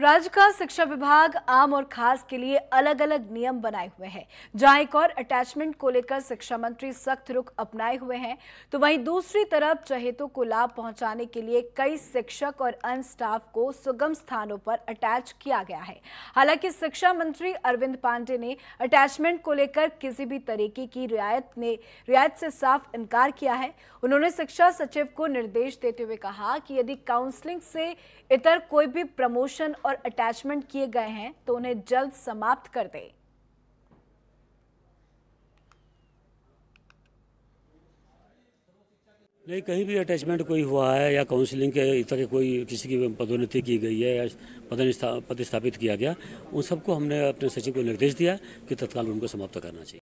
राज्य का शिक्षा विभाग आम और खास के लिए अलग अलग नियम बनाए हुए हैं जहां एक और अटैचमेंट को लेकर शिक्षा मंत्री सख्त रुख अपनाए हुए हैं तो वहीं दूसरी तरफ चहेतों को लाभ पहुंचाने के लिए कई शिक्षक और अन्य स्टाफ को सुगम स्थानों पर अटैच किया गया है हालांकि शिक्षा मंत्री अरविंद पांडे ने अटैचमेंट को लेकर किसी भी तरीके की रियायत ने रियायत से साफ इनकार किया है उन्होंने शिक्षा सचिव को निर्देश देते हुए कहा कि यदि काउंसलिंग से इतर कोई भी प्रमोशन और अटैचमेंट किए गए हैं तो उन्हें जल्द समाप्त कर दें नहीं कहीं भी अटैचमेंट कोई हुआ है या काउंसलिंग के तरह कोई किसी की पदोन्नति की गई है या पदन पद किया गया उन सबको हमने अपने सचिव को निर्देश दिया कि तत्काल उनको समाप्त करना चाहिए